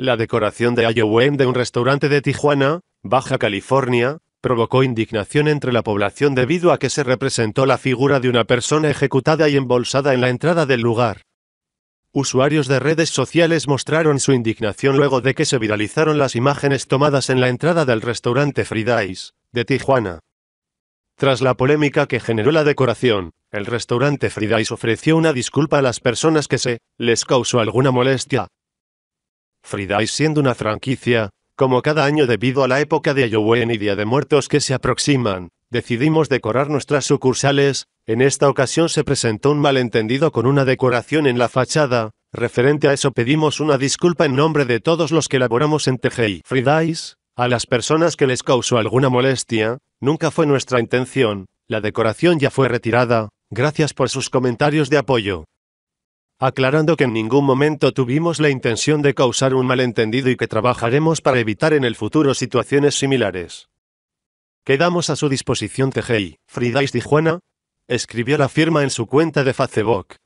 La decoración de Halloween de un restaurante de Tijuana, Baja California, provocó indignación entre la población debido a que se representó la figura de una persona ejecutada y embolsada en la entrada del lugar. Usuarios de redes sociales mostraron su indignación luego de que se viralizaron las imágenes tomadas en la entrada del restaurante Fridays, de Tijuana. Tras la polémica que generó la decoración, el restaurante Fridays ofreció una disculpa a las personas que se les causó alguna molestia, Friday siendo una franquicia, como cada año debido a la época de Halloween y Día de Muertos que se aproximan, decidimos decorar nuestras sucursales, en esta ocasión se presentó un malentendido con una decoración en la fachada, referente a eso pedimos una disculpa en nombre de todos los que laboramos en TGI Fridays, a las personas que les causó alguna molestia, nunca fue nuestra intención, la decoración ya fue retirada, gracias por sus comentarios de apoyo aclarando que en ningún momento tuvimos la intención de causar un malentendido y que trabajaremos para evitar en el futuro situaciones similares. Quedamos a su disposición TGI, Fridays Tijuana, escribió la firma en su cuenta de Facebook.